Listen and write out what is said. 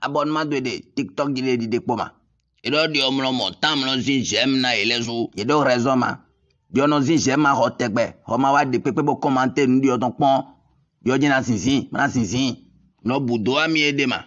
abonnement de tiktok di le dide kpɔma eɖɔ di ɔmlɔ mɔ tam lɔ zi zɛm na yi lɛ so yeɖɔ rɛzɔ ma yɔnɔ zi zɛm ma xɔ tɛgbɛ xɔ ma wa di kpekpe bɔ kɔmante nu di yɔtɔ kpɔn yɔdzi na zinzin mana zinzin nɔ budo ami ye de ma.